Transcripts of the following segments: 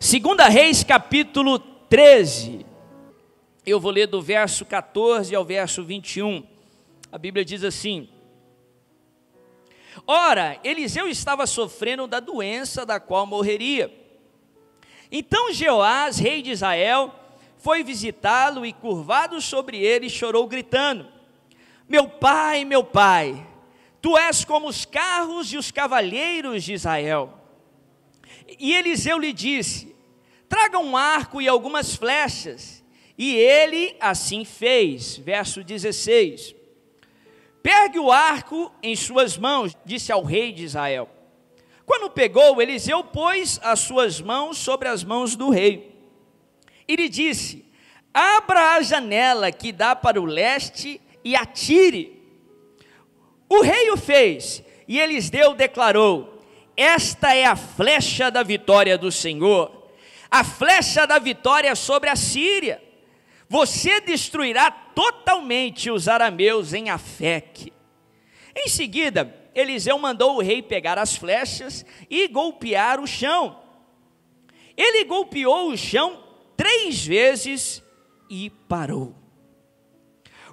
Segunda Reis, capítulo 13. Eu vou ler do verso 14 ao verso 21. A Bíblia diz assim: Ora, Eliseu estava sofrendo da doença da qual morreria. Então Jeoás, rei de Israel, foi visitá-lo e, curvado sobre ele, chorou, gritando: Meu pai, meu pai, tu és como os carros e os cavalheiros de Israel. E Eliseu lhe disse: Traga um arco e algumas flechas. E ele assim fez. Verso 16: Pegue o arco em suas mãos, disse ao rei de Israel. Quando pegou, Eliseu pôs as suas mãos sobre as mãos do rei. E lhe disse: Abra a janela que dá para o leste e atire. O rei o fez, e Eliseu declarou: esta é a flecha da vitória do Senhor, a flecha da vitória sobre a Síria. Você destruirá totalmente os arameus em Afec. Em seguida, Eliseu mandou o rei pegar as flechas e golpear o chão. Ele golpeou o chão três vezes e parou.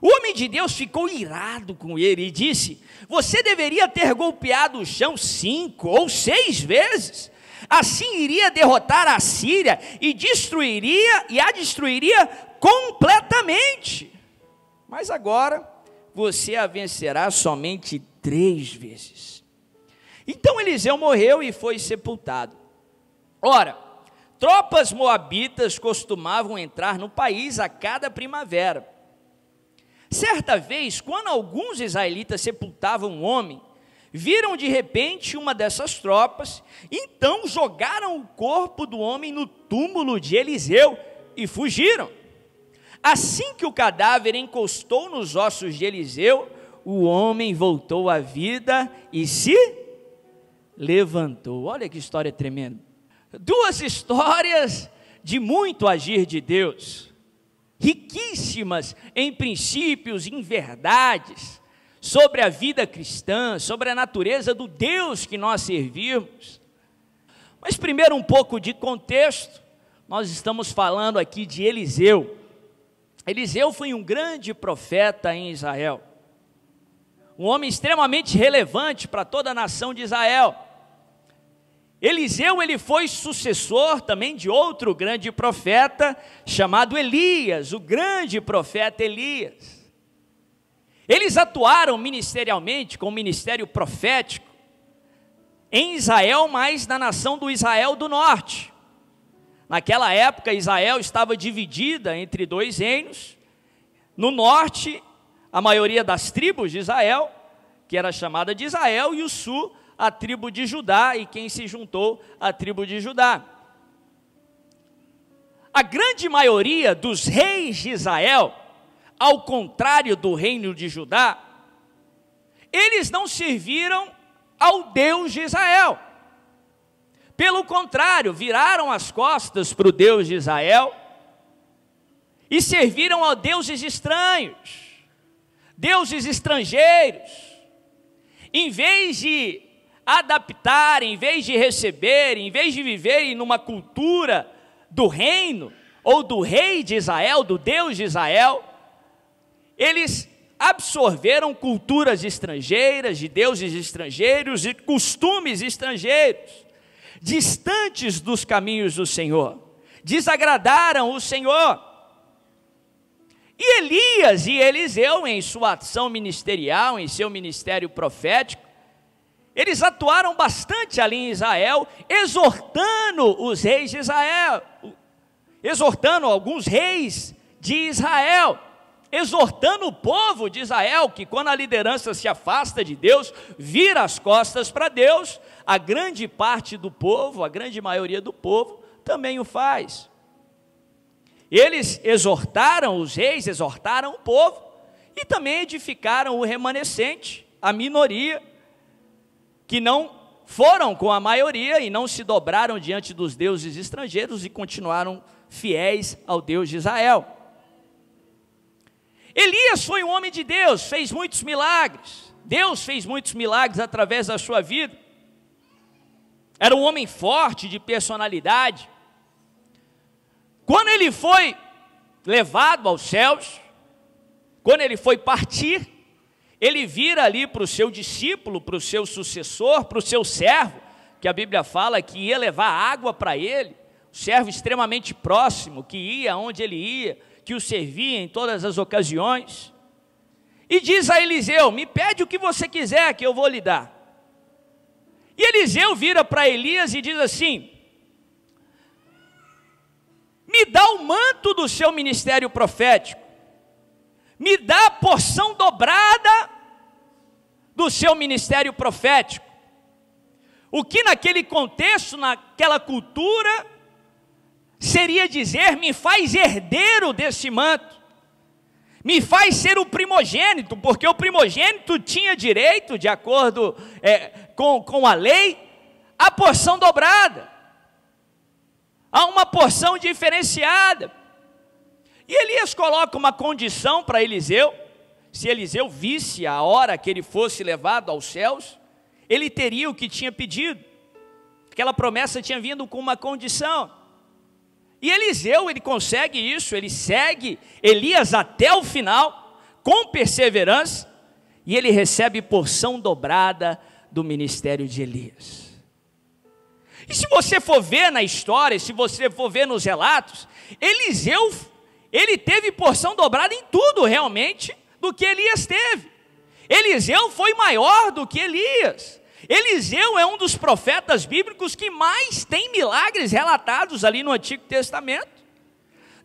O homem de Deus ficou irado com ele e disse: Você deveria ter golpeado o chão cinco ou seis vezes. Assim iria derrotar a Síria e destruiria e a destruiria completamente. Mas agora você a vencerá somente três vezes. Então Eliseu morreu e foi sepultado. Ora, tropas moabitas costumavam entrar no país a cada primavera Certa vez, quando alguns israelitas sepultavam um homem, viram de repente uma dessas tropas, então jogaram o corpo do homem no túmulo de Eliseu e fugiram. Assim que o cadáver encostou nos ossos de Eliseu, o homem voltou à vida e se levantou. Olha que história tremenda. Duas histórias de muito agir de Deus riquíssimas em princípios, em verdades sobre a vida cristã, sobre a natureza do Deus que nós servimos. Mas primeiro um pouco de contexto. Nós estamos falando aqui de Eliseu. Eliseu foi um grande profeta em Israel. Um homem extremamente relevante para toda a nação de Israel. Eliseu ele foi sucessor também de outro grande profeta chamado Elias, o grande profeta Elias. Eles atuaram ministerialmente com o ministério profético em Israel, mas na nação do Israel do Norte. Naquela época, Israel estava dividida entre dois reinos. No norte, a maioria das tribos de Israel, que era chamada de Israel, e o sul, a tribo de Judá e quem se juntou à tribo de Judá. A grande maioria dos reis de Israel, ao contrário do reino de Judá, eles não serviram ao Deus de Israel. Pelo contrário, viraram as costas para o Deus de Israel e serviram a deuses estranhos, deuses estrangeiros. Em vez de adaptar, em vez de receber, em vez de viverem numa cultura do reino, ou do rei de Israel, do Deus de Israel, eles absorveram culturas estrangeiras, de deuses estrangeiros e costumes estrangeiros, distantes dos caminhos do Senhor, desagradaram o Senhor. E Elias e Eliseu, em sua ação ministerial, em seu ministério profético, eles atuaram bastante ali em Israel, exortando os reis de Israel, exortando alguns reis de Israel, exortando o povo de Israel, que quando a liderança se afasta de Deus, vira as costas para Deus, a grande parte do povo, a grande maioria do povo, também o faz. Eles exortaram os reis, exortaram o povo e também edificaram o remanescente, a minoria que não foram com a maioria e não se dobraram diante dos deuses estrangeiros e continuaram fiéis ao Deus de Israel. Elias foi um homem de Deus, fez muitos milagres. Deus fez muitos milagres através da sua vida. Era um homem forte de personalidade. Quando ele foi levado aos céus, quando ele foi partir, ele vira ali para o seu discípulo, para o seu sucessor, para o seu servo, que a Bíblia fala que ia levar água para ele, o servo extremamente próximo, que ia onde ele ia, que o servia em todas as ocasiões. E diz a Eliseu: Me pede o que você quiser, que eu vou lhe dar. E Eliseu vira para Elias e diz assim: Me dá o manto do seu ministério profético me dá a porção dobrada do seu ministério profético. O que naquele contexto, naquela cultura, seria dizer: me faz herdeiro desse manto, me faz ser o primogênito, porque o primogênito tinha direito, de acordo é, com, com a lei, à porção dobrada, a uma porção diferenciada. E Elias coloca uma condição para Eliseu: se Eliseu visse a hora que ele fosse levado aos céus, ele teria o que tinha pedido. Aquela promessa tinha vindo com uma condição. E Eliseu, ele consegue isso, ele segue Elias até o final, com perseverança, e ele recebe porção dobrada do ministério de Elias. E se você for ver na história, se você for ver nos relatos, Eliseu ele teve porção dobrada em tudo, realmente, do que Elias teve. Eliseu foi maior do que Elias. Eliseu é um dos profetas bíblicos que mais tem milagres relatados ali no Antigo Testamento.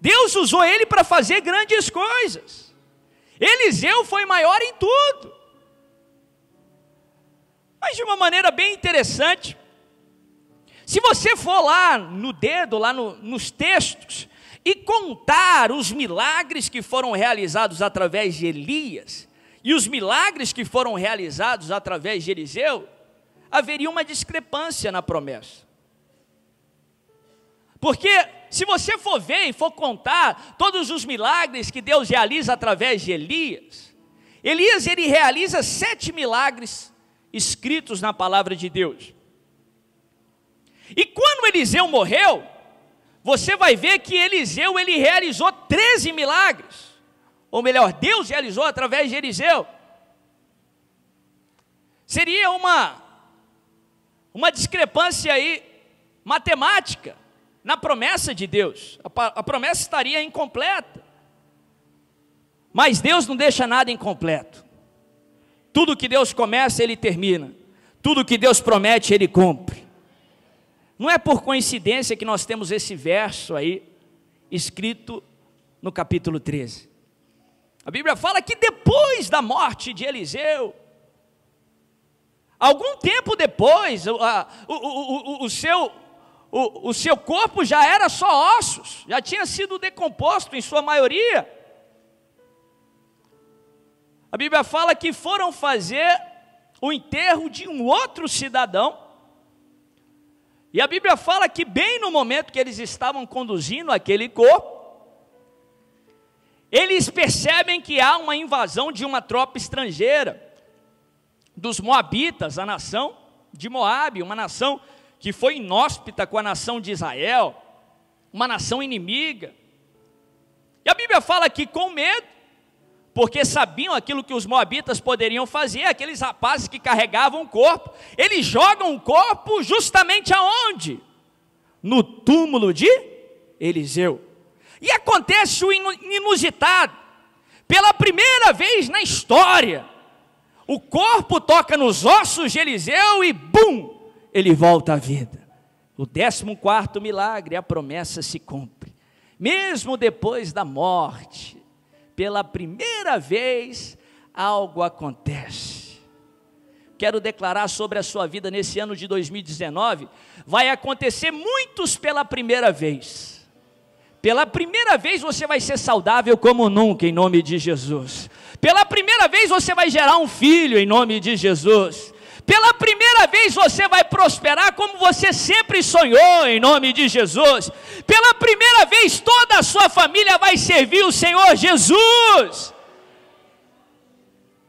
Deus usou ele para fazer grandes coisas. Eliseu foi maior em tudo. Mas de uma maneira bem interessante, se você for lá no dedo, lá no, nos textos e contar os milagres que foram realizados através de Elias e os milagres que foram realizados através de Eliseu, haveria uma discrepância na promessa. Porque se você for ver e for contar todos os milagres que Deus realiza através de Elias, Elias ele realiza sete milagres escritos na palavra de Deus. E quando Eliseu morreu, você vai ver que Eliseu ele realizou 13 milagres. Ou melhor, Deus realizou através de Eliseu. Seria uma uma discrepância aí matemática na promessa de Deus. A, a promessa estaria incompleta. Mas Deus não deixa nada incompleto. Tudo que Deus começa, ele termina. Tudo que Deus promete, ele cumpre. Não é por coincidência que nós temos esse verso aí, escrito no capítulo 13. A Bíblia fala que depois da morte de Eliseu, algum tempo depois, o, o, o, o seu, o seu corpo já era só ossos, já tinha sido decomposto em sua maioria. A Bíblia fala que foram fazer o enterro de um outro cidadão e a Bíblia fala que, bem no momento que eles estavam conduzindo aquele corpo, eles percebem que há uma invasão de uma tropa estrangeira, dos Moabitas, a nação de Moabe, uma nação que foi inóspita com a nação de Israel, uma nação inimiga. E a Bíblia fala que, com medo, porque sabiam aquilo que os moabitas poderiam fazer, aqueles rapazes que carregavam o corpo, eles jogam o corpo justamente aonde? No túmulo de Eliseu. E acontece o inusitado. Pela primeira vez na história, o corpo toca nos ossos de Eliseu e bum, ele volta à vida. O décimo quarto milagre, a promessa se cumpre. Mesmo depois da morte, pela primeira vez algo acontece. Quero declarar sobre a sua vida nesse ano de 2019, vai acontecer muitos pela primeira vez. Pela primeira vez você vai ser saudável como nunca, em nome de Jesus. Pela primeira vez você vai gerar um filho, em nome de Jesus. Pela primeira vez você vai prosperar como você sempre sonhou, em nome de Jesus. Pela primeira vez toda a sua família vai servir o Senhor Jesus.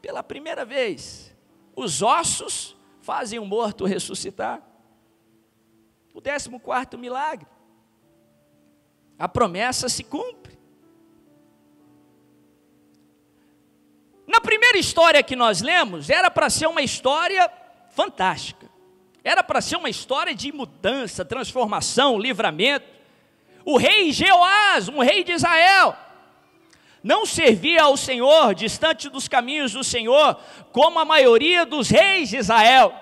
Pela primeira vez, os ossos fazem o morto ressuscitar. O décimo quarto milagre. A promessa se cumpre. Na primeira história que nós lemos, era para ser uma história fantástica. Era para ser uma história de mudança, transformação, livramento. O rei Jeoás, um rei de Israel, não servia ao Senhor, distante dos caminhos do Senhor, como a maioria dos reis de Israel.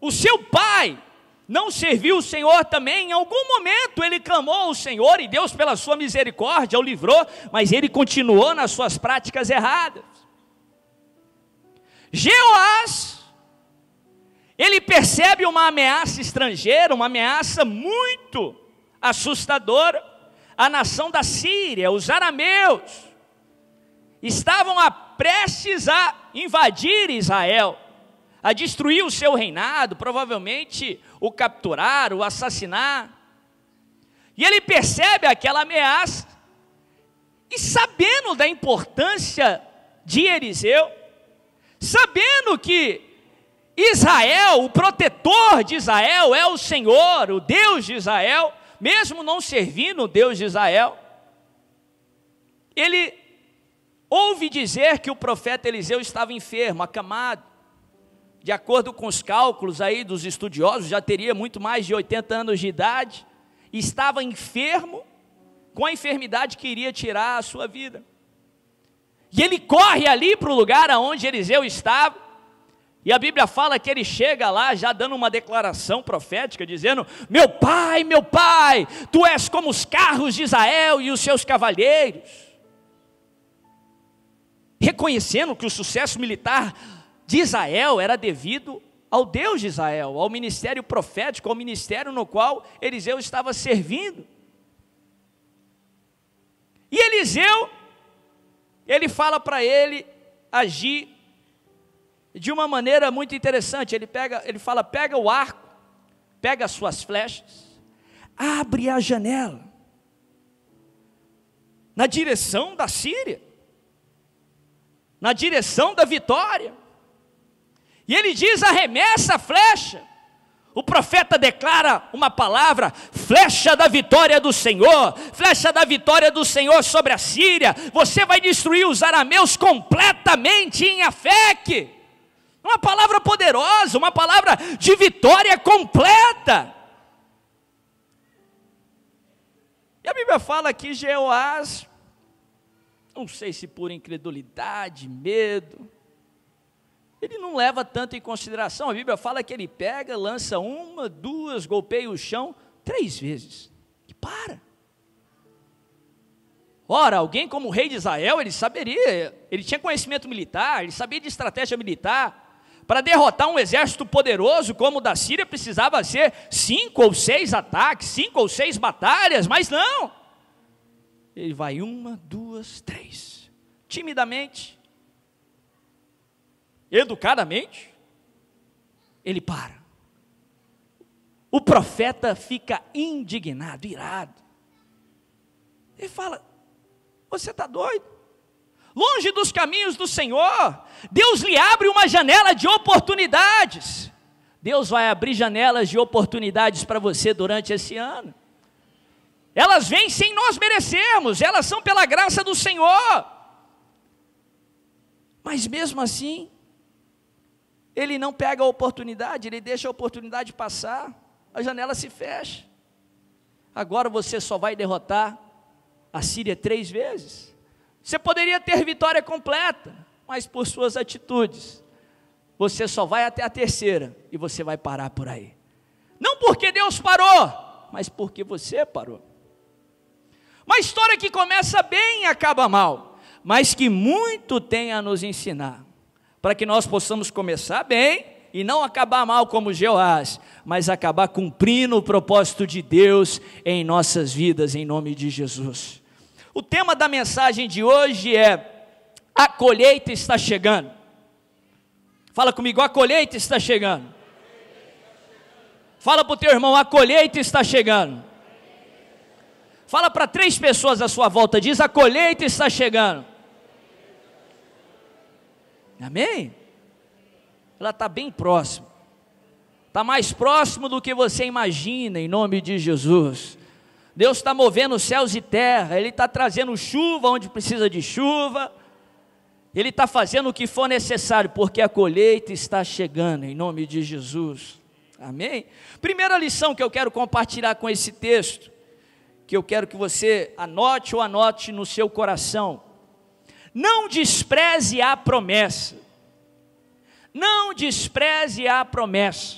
O seu pai não serviu o Senhor também, em algum momento ele clamou ao Senhor e Deus, pela sua misericórdia, o livrou, mas ele continuou nas suas práticas erradas. Jeoás, ele percebe uma ameaça estrangeira, uma ameaça muito assustadora, a nação da Síria, os arameus, estavam a prestes a invadir Israel, a destruir o seu reinado, provavelmente o capturar, o assassinar. E ele percebe aquela ameaça, e sabendo da importância de Eliseu, sabendo que Israel, o protetor de Israel, é o Senhor, o Deus de Israel, mesmo não servindo o Deus de Israel, ele ouve dizer que o profeta Eliseu estava enfermo, acamado. De acordo com os cálculos aí dos estudiosos, já teria muito mais de 80 anos de idade, estava enfermo com a enfermidade que iria tirar a sua vida. E ele corre ali para o lugar aonde Eliseu estava. E a Bíblia fala que ele chega lá já dando uma declaração profética, dizendo: Meu pai, meu pai, tu és como os carros de Israel e os seus cavalheiros. Reconhecendo que o sucesso militar de Israel era devido ao Deus de Israel, ao ministério profético, ao ministério no qual Eliseu estava servindo. E Eliseu ele fala para ele agir de uma maneira muito interessante. Ele pega, ele fala: "Pega o arco, pega as suas flechas, abre a janela na direção da Síria, na direção da vitória". E ele diz: "Arremessa a flecha o profeta declara uma palavra, flecha da vitória do Senhor, flecha da vitória do Senhor sobre a Síria. Você vai destruir os arameus completamente em Afeque. Uma palavra poderosa, uma palavra de vitória completa. E a Bíblia fala que Jeoás, não sei se por incredulidade, medo, ele não leva tanto em consideração. A Bíblia fala que ele pega, lança uma, duas, golpeia o chão três vezes e para. Ora, alguém como o rei de Israel, ele saberia, ele tinha conhecimento militar, ele sabia de estratégia militar. Para derrotar um exército poderoso como o da Síria, precisava ser cinco ou seis ataques, cinco ou seis batalhas, mas não. Ele vai uma, duas, três. Timidamente, educadamente, ele para. O profeta fica indignado, irado. Ele fala: Você está doido? Longe dos caminhos do Senhor, Deus lhe abre uma janela de oportunidades. Deus vai abrir janelas de oportunidades para você durante esse ano. Elas vêm sem nós merecermos, elas são pela graça do Senhor. Mas mesmo assim, ele não pega a oportunidade, ele deixa a oportunidade passar, a janela se fecha. Agora você só vai derrotar a Síria três vezes. Você poderia ter vitória completa, mas por suas atitudes, você só vai até a terceira e você vai parar por aí. Não porque Deus parou, mas porque você parou. Uma história que começa bem e acaba mal, mas que muito tem a nos ensinar para que nós possamos começar bem e não acabar mal como Jeoás, mas acabar cumprindo o propósito de Deus em nossas vidas, em nome de Jesus. O tema da mensagem de hoje é: a colheita está chegando. Fala comigo, a colheita está chegando. Fala para o teu irmão, a colheita está chegando. Fala para três pessoas à sua volta, diz: a colheita está chegando. Amém? Ela está bem próxima. Está mais próximo do que você imagina, em nome de Jesus. Deus está movendo céus e terra, Ele está trazendo chuva onde precisa de chuva, Ele está fazendo o que for necessário, porque a colheita está chegando, em nome de Jesus. Amém? Primeira lição que eu quero compartilhar com esse texto, que eu quero que você anote ou anote no seu coração, não despreze a promessa. Não despreze a promessa.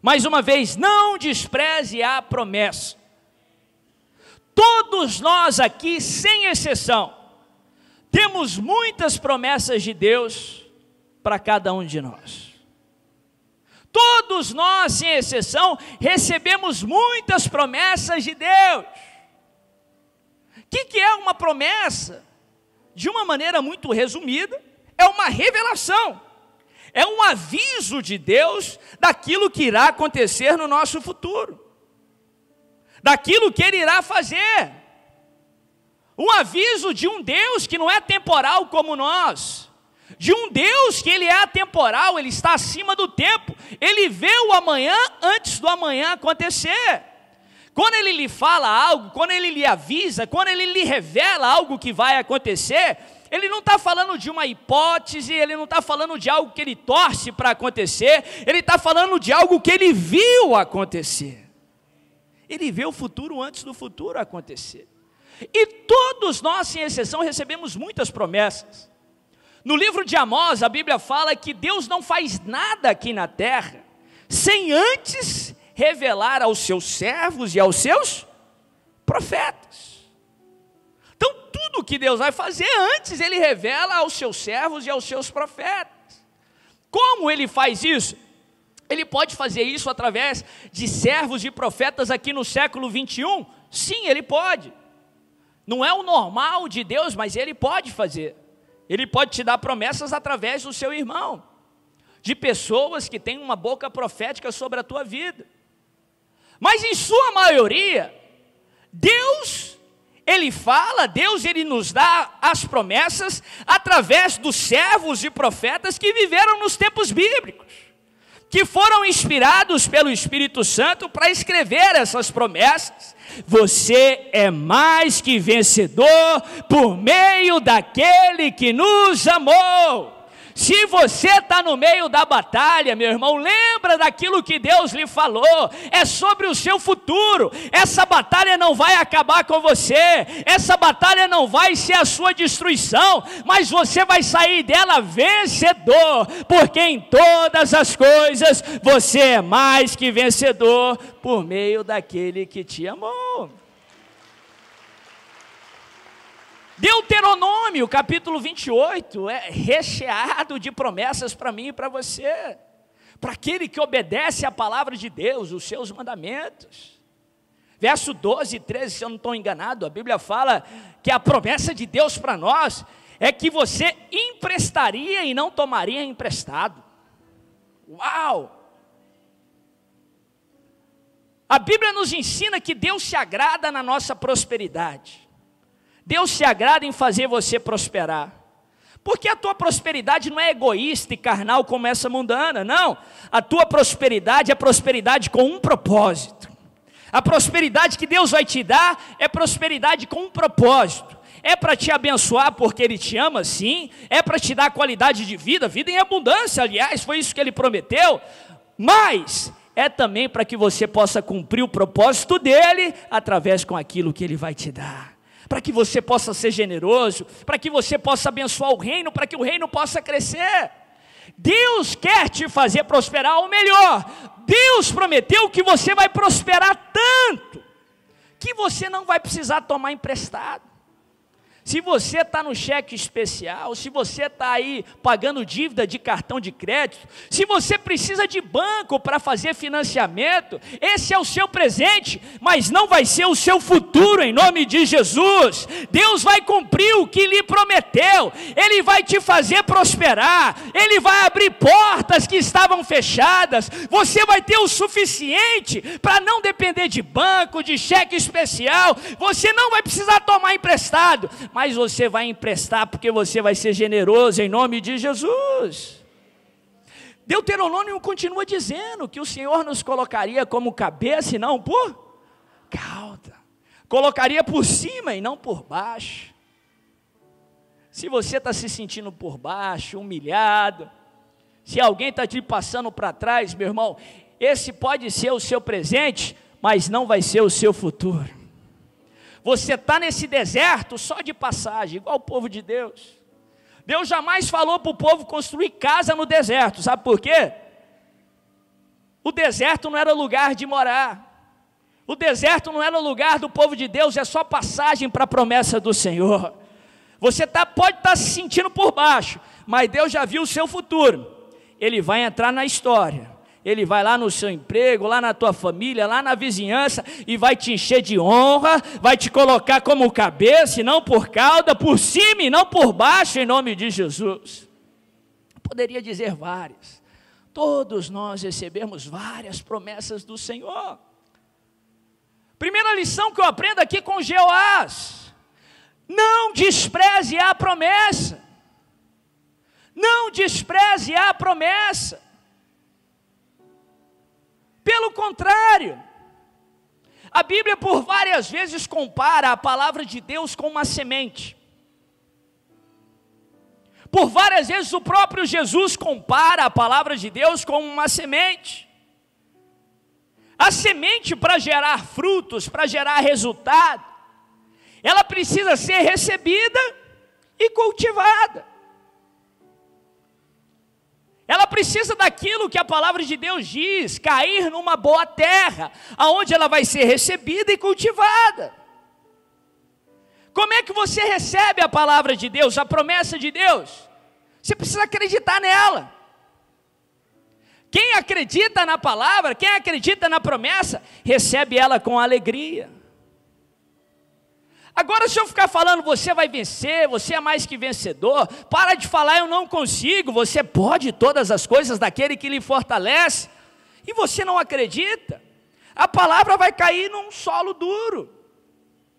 Mais uma vez, não despreze a promessa. Todos nós aqui, sem exceção, temos muitas promessas de Deus para cada um de nós. Todos nós, sem exceção, recebemos muitas promessas de Deus. O que, é uma promessa? de uma maneira muito resumida, é uma revelação, é um aviso de Deus daquilo que irá acontecer no nosso futuro, daquilo que Ele irá fazer. Um aviso de um Deus que não é temporal como nós, de um Deus que Ele é atemporal, Ele está acima do tempo, Ele vê o amanhã antes do amanhã acontecer. Quando ele lhe fala algo, quando ele lhe avisa, quando ele lhe revela algo que vai acontecer, ele não está falando de uma hipótese, ele não está falando de algo que ele torce para acontecer, ele está falando de algo que ele viu acontecer. Ele vê o futuro antes do futuro acontecer. E todos nós, sem exceção, recebemos muitas promessas. No livro de Amós, a Bíblia fala que Deus não faz nada aqui na terra sem antes revelar aos seus servos e aos seus profetas. Então, tudo que Deus vai fazer antes, ele revela aos seus servos e aos seus profetas. Como ele faz isso? Ele pode fazer isso através de servos e profetas aqui no século 21? Sim, ele pode. Não é o normal de Deus, mas ele pode fazer. Ele pode te dar promessas através do seu irmão, de pessoas que têm uma boca profética sobre a tua vida. Mas em sua maioria, Deus, ele fala, Deus ele nos dá as promessas através dos servos e profetas que viveram nos tempos bíblicos, que foram inspirados pelo Espírito Santo para escrever essas promessas. Você é mais que vencedor por meio daquele que nos amou. Se você está no meio da batalha, meu irmão, lembra daquilo que Deus lhe falou. É sobre o seu futuro. Essa batalha não vai acabar com você. Essa batalha não vai ser a sua destruição, mas você vai sair dela vencedor, porque em todas as coisas você é mais que vencedor por meio daquele que te amou. Deuteronômio, capítulo 28, é recheado de promessas para mim e para você. Para aquele que obedece à palavra de Deus, os seus mandamentos. Verso 12 e 13, se eu não estou enganado, a Bíblia fala que a promessa de Deus para nós é que você emprestaria e não tomaria emprestado. Uau! A Bíblia nos ensina que Deus se agrada na nossa prosperidade. Deus se agrada em fazer você prosperar. Porque a tua prosperidade não é egoísta e carnal como essa mundana, não. A tua prosperidade é prosperidade com um propósito. A prosperidade que Deus vai te dar é prosperidade com um propósito. É para te abençoar porque Ele te ama, sim. É para te dar qualidade de vida, vida em abundância, aliás, foi isso que Ele prometeu. Mas é também para que você possa cumprir o propósito dEle através com aquilo que Ele vai te dar para que você possa ser generoso, para que você possa abençoar o reino, para que o reino possa crescer. Deus quer te fazer prosperar, ou melhor, Deus prometeu que você vai prosperar tanto, que você não vai precisar tomar emprestado. Se você está no cheque especial, se você está aí pagando dívida de cartão de crédito, se você precisa de banco para fazer financiamento, esse é o seu presente, mas não vai ser o seu futuro, em nome de Jesus. Deus vai cumprir o que lhe prometeu, Ele vai te fazer prosperar, Ele vai abrir portas que estavam fechadas, você vai ter o suficiente para não depender de banco, de cheque especial, você não vai precisar tomar emprestado mas você vai emprestar porque você vai ser generoso em nome de Jesus. Deuteronômio continua dizendo que o Senhor nos colocaria como cabeça e não por cauda, colocaria por cima e não por baixo. Se você está se sentindo por baixo, humilhado, se alguém está te passando para trás, meu irmão, esse pode ser o seu presente, mas não vai ser o seu futuro. Você está nesse deserto só de passagem, igual o povo de Deus. Deus jamais falou para o povo construir casa no deserto, sabe por quê? O deserto não era lugar de morar. O deserto não era lugar do povo de Deus, é só passagem para a promessa do Senhor. Você tá, pode estar tá se sentindo por baixo, mas Deus já viu o seu futuro. Ele vai entrar na história. Ele vai lá no seu emprego, lá na tua família, lá na vizinhança e vai te encher de honra, vai te colocar como cabeça e não por cauda, por cima e não por baixo, em nome de Jesus. Poderia dizer várias. Todos nós recebemos várias promessas do Senhor. Primeira lição que eu aprendo aqui com Jeoás: não despreze a promessa. Não despreze a promessa. Pelo contrário, a Bíblia por várias vezes compara a palavra de Deus com uma semente. Por várias vezes o próprio Jesus compara a palavra de Deus com uma semente. A semente, para gerar frutos, para gerar resultado, ela precisa ser recebida e cultivada. Ela precisa daquilo que a palavra de Deus diz, cair numa boa terra, aonde ela vai ser recebida e cultivada. Como é que você recebe a palavra de Deus, a promessa de Deus? Você precisa acreditar nela. Quem acredita na palavra, quem acredita na promessa, recebe ela com alegria. Agora, se eu ficar falando, você vai vencer, você é mais que vencedor, para de falar, eu não consigo, você pode todas as coisas daquele que lhe fortalece, e você não acredita, a palavra vai cair num solo duro,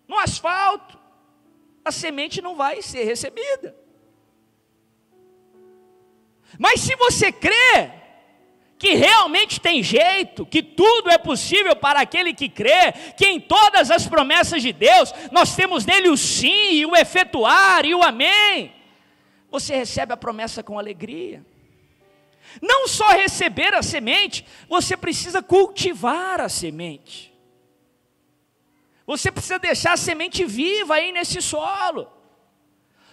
no asfalto, a semente não vai ser recebida. Mas se você crê, que realmente tem jeito, que tudo é possível para aquele que crê, que em todas as promessas de Deus nós temos nele o sim e o efetuar e o amém. Você recebe a promessa com alegria. Não só receber a semente, você precisa cultivar a semente. Você precisa deixar a semente viva aí nesse solo.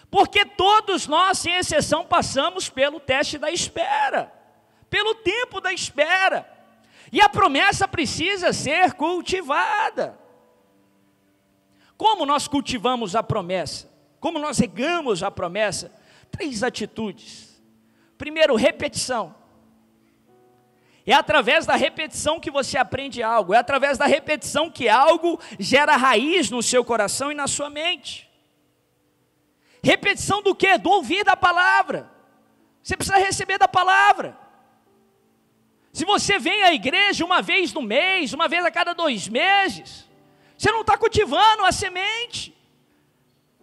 Porque todos nós, sem exceção, passamos pelo teste da espera pelo tempo da espera. E a promessa precisa ser cultivada. Como nós cultivamos a promessa? Como nós regamos a promessa? Três atitudes. Primeiro, repetição. É através da repetição que você aprende algo, é através da repetição que algo gera raiz no seu coração e na sua mente. Repetição do que? Do ouvir da palavra. Você precisa receber da palavra. Se você vem à igreja uma vez no mês, uma vez a cada dois meses, você não está cultivando a semente.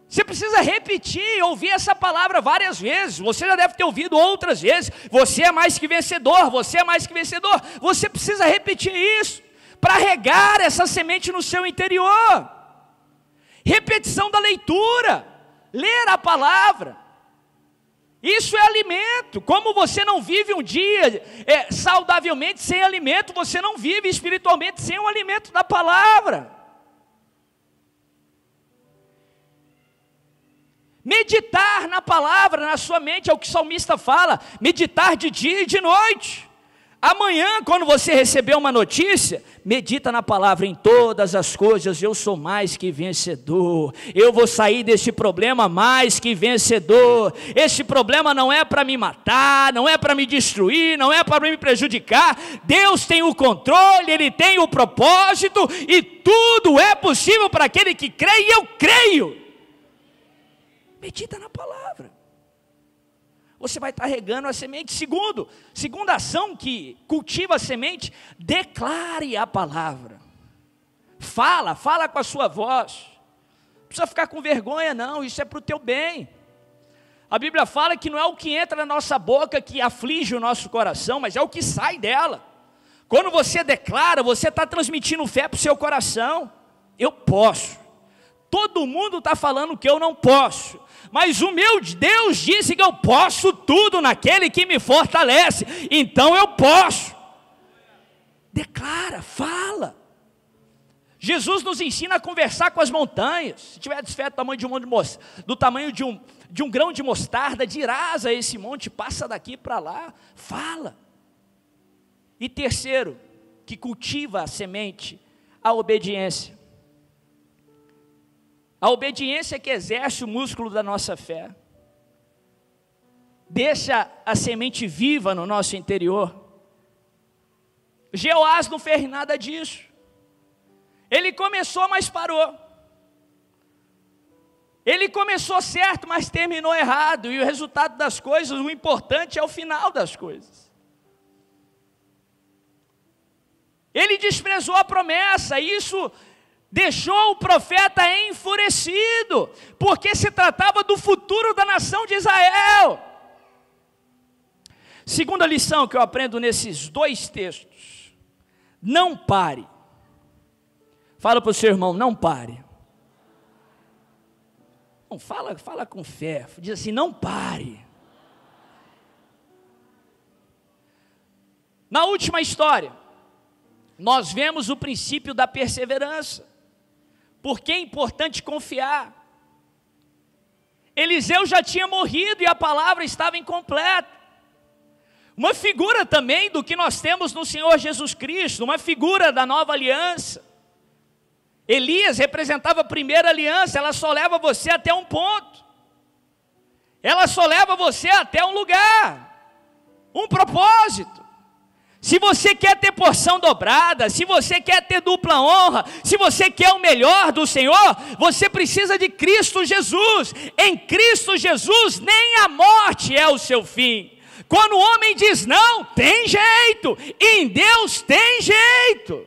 Você precisa repetir, ouvir essa palavra várias vezes. Você já deve ter ouvido outras vezes. Você é mais que vencedor, você é mais que vencedor. Você precisa repetir isso para regar essa semente no seu interior. Repetição da leitura, ler a palavra. Isso é alimento. Como você não vive um dia é, saudavelmente sem alimento, você não vive espiritualmente sem o alimento da palavra. Meditar na palavra, na sua mente, é o que o salmista fala: meditar de dia e de noite. Amanhã, quando você receber uma notícia, medita na palavra em todas as coisas. Eu sou mais que vencedor. Eu vou sair desse problema mais que vencedor. Esse problema não é para me matar, não é para me destruir, não é para me prejudicar. Deus tem o controle, Ele tem o propósito e tudo é possível para aquele que crê e eu creio. Medita na palavra você vai estar regando a semente. Segundo, segunda ação que cultiva a semente, declare a palavra. Fala, fala com a sua voz. Não precisa ficar com vergonha, não, isso é para o teu bem. A Bíblia fala que não é o que entra na nossa boca que aflige o nosso coração, mas é o que sai dela. Quando você declara, você está transmitindo fé para o seu coração. Eu posso. Todo mundo está falando que eu não posso. Mas o meu Deus disse que eu posso tudo naquele que me fortalece. Então eu posso. Declara, fala. Jesus nos ensina a conversar com as montanhas. Se tiver desfé do tamanho de um monte de moça, do tamanho de um, de um grão de mostarda, dirás a esse monte, passa daqui para lá, fala. E terceiro, que cultiva a semente, a obediência. A obediência que exerce o músculo da nossa fé. Deixa a semente viva no nosso interior. Jeoás não fez nada disso. Ele começou, mas parou. Ele começou certo, mas terminou errado. E o resultado das coisas, o importante é o final das coisas. Ele desprezou a promessa, isso deixou o profeta enfurecido, porque se tratava do futuro da nação de Israel. Segunda lição que eu aprendo nesses dois textos: não pare. Fala para o seu irmão, não pare. Não, fala, fala com fé, diz assim: não pare. Na última história, nós vemos o princípio da perseverança porque é importante confiar. Eliseu já tinha morrido e a palavra estava incompleta. Uma figura também do que nós temos no Senhor Jesus Cristo, uma figura da nova aliança. Elias representava a primeira aliança, ela só leva você até um ponto, ela só leva você até um lugar, um propósito. Se você quer ter porção dobrada, se você quer ter dupla honra, se você quer o melhor do Senhor, você precisa de Cristo Jesus. Em Cristo Jesus, nem a morte é o seu fim. Quando o homem diz não, tem jeito. Em Deus tem jeito.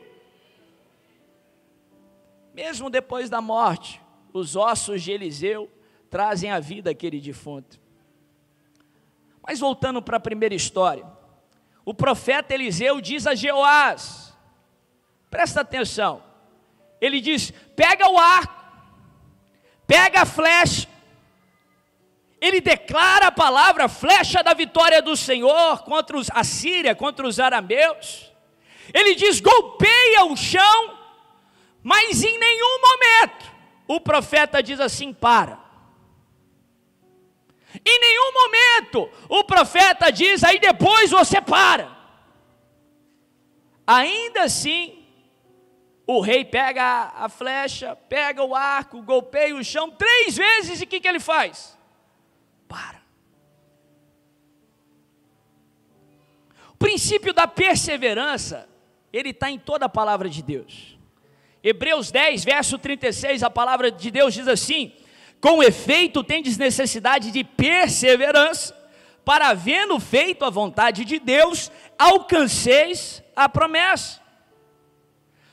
Mesmo depois da morte, os ossos de Eliseu trazem à vida aquele defunto. Mas voltando para a primeira história o profeta Eliseu diz a Jeoás: presta atenção, ele diz: pega o arco, pega a flecha. Ele declara a palavra flecha da vitória do Senhor contra os, a Síria, contra os arameus. Ele diz: golpeia o chão, mas em nenhum momento o profeta diz assim: para. Em nenhum momento o profeta diz, aí depois você para. Ainda assim, o rei pega a flecha, pega o arco, golpeia o chão três vezes e o que, que ele faz? Para. O princípio da perseverança, ele está em toda a palavra de Deus. Hebreus 10, verso 36, a palavra de Deus diz assim: com efeito, tendes necessidade de perseverança, para havendo feito a vontade de Deus, alcanceis a promessa.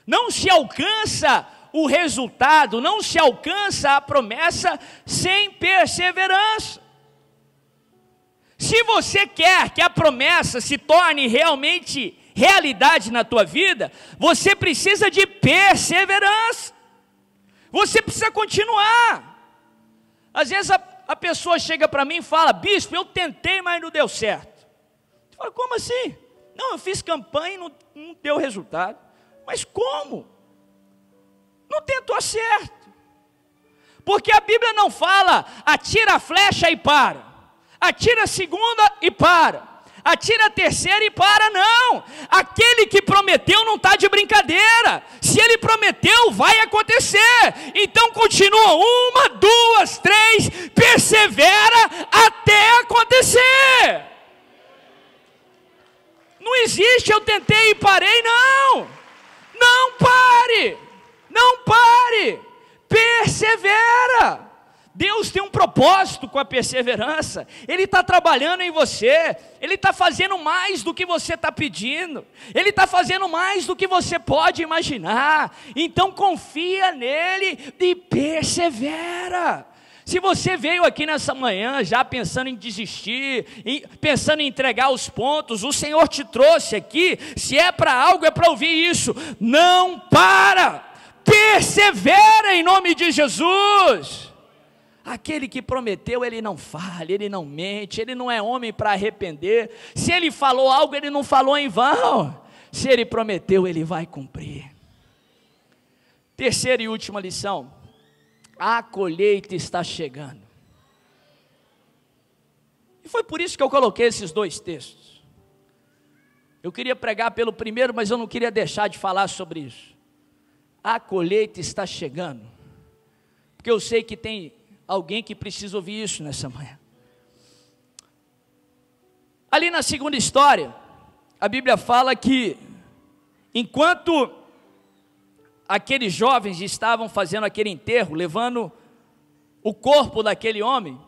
Não se alcança o resultado, não se alcança a promessa sem perseverança. Se você quer que a promessa se torne realmente realidade na tua vida, você precisa de perseverança. Você precisa continuar. Às vezes a, a pessoa chega para mim e fala, bispo, eu tentei, mas não deu certo. Eu falo, como assim? Não, eu fiz campanha e não, não deu resultado. Mas como? Não tentou certo. Porque a Bíblia não fala, atira a flecha e para. Atira a segunda e para. Atira a terceira e para, não. perseverança, Ele está trabalhando em você, Ele está fazendo mais do que você está pedindo, Ele está fazendo mais do que você pode imaginar. Então confia nele e persevera. Se você veio aqui nessa manhã já pensando em desistir, em, pensando em entregar os pontos, o Senhor te trouxe aqui. Se é para algo, é para ouvir isso. Não para, persevera em nome de Jesus. Aquele que prometeu, ele não falha, ele não mente, ele não é homem para arrepender. Se ele falou algo, ele não falou em vão. Se ele prometeu, ele vai cumprir. Terceira e última lição: a colheita está chegando. E foi por isso que eu coloquei esses dois textos. Eu queria pregar pelo primeiro, mas eu não queria deixar de falar sobre isso. A colheita está chegando. Porque eu sei que tem alguém que precisa ouvir isso nessa manhã. Ali na segunda história, a Bíblia fala que enquanto aqueles jovens estavam fazendo aquele enterro, levando o corpo daquele homem,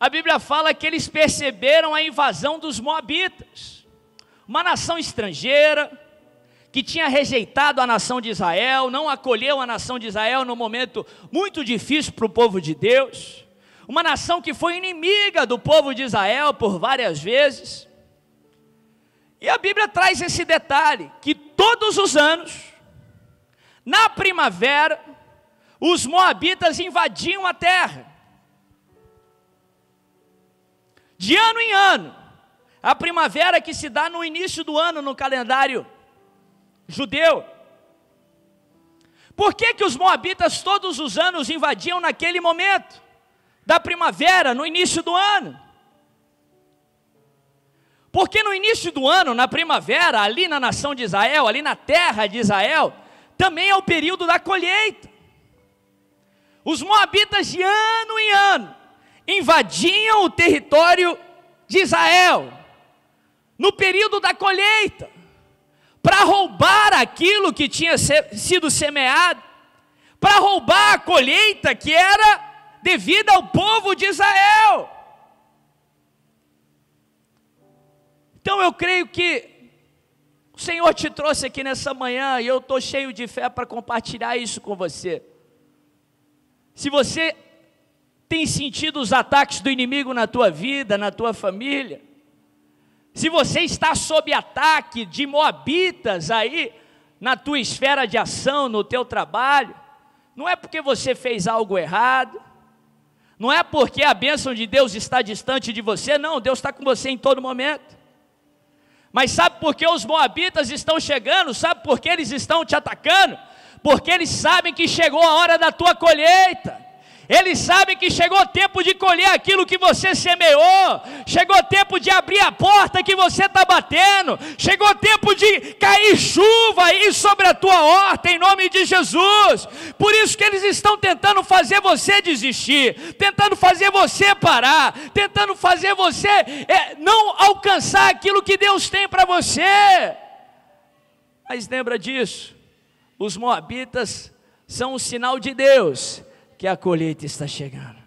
a Bíblia fala que eles perceberam a invasão dos Moabitas, uma nação estrangeira, que tinha rejeitado a nação de Israel, não acolheu a nação de Israel no momento muito difícil para o povo de Deus, uma nação que foi inimiga do povo de Israel por várias vezes. E a Bíblia traz esse detalhe: que todos os anos, na primavera, os moabitas invadiam a terra. De ano em ano, a primavera que se dá no início do ano no calendário judeu. Por que, que os moabitas todos os anos invadiam naquele momento da primavera, no início do ano? Porque no início do ano, na primavera, ali na nação de Israel, ali na terra de Israel, também é o período da colheita. Os moabitas de ano em ano invadiam o território de Israel no período da colheita para roubar aquilo que tinha sido semeado, para roubar a colheita que era devida ao povo de Israel. Então eu creio que o Senhor te trouxe aqui nessa manhã e eu estou cheio de fé para compartilhar isso com você. Se você tem sentido os ataques do inimigo na tua vida, na tua família, se você está sob ataque de moabitas aí na tua esfera de ação, no teu trabalho, não é porque você fez algo errado, não é porque a bênção de Deus está distante de você, não, Deus está com você em todo momento. Mas sabe por que os moabitas estão chegando? Sabe por que eles estão te atacando? Porque eles sabem que chegou a hora da tua colheita. Ele sabe que chegou tempo de colher aquilo que você semeou, chegou tempo de abrir a porta que você está batendo, chegou tempo de cair chuva e sobre a tua horta, em nome de Jesus. Por isso que eles estão tentando fazer você desistir, tentando fazer você parar, tentando fazer você é, não alcançar aquilo que Deus tem para você. Mas lembra disso, os Moabitas são um sinal de Deus que a colheita está chegando.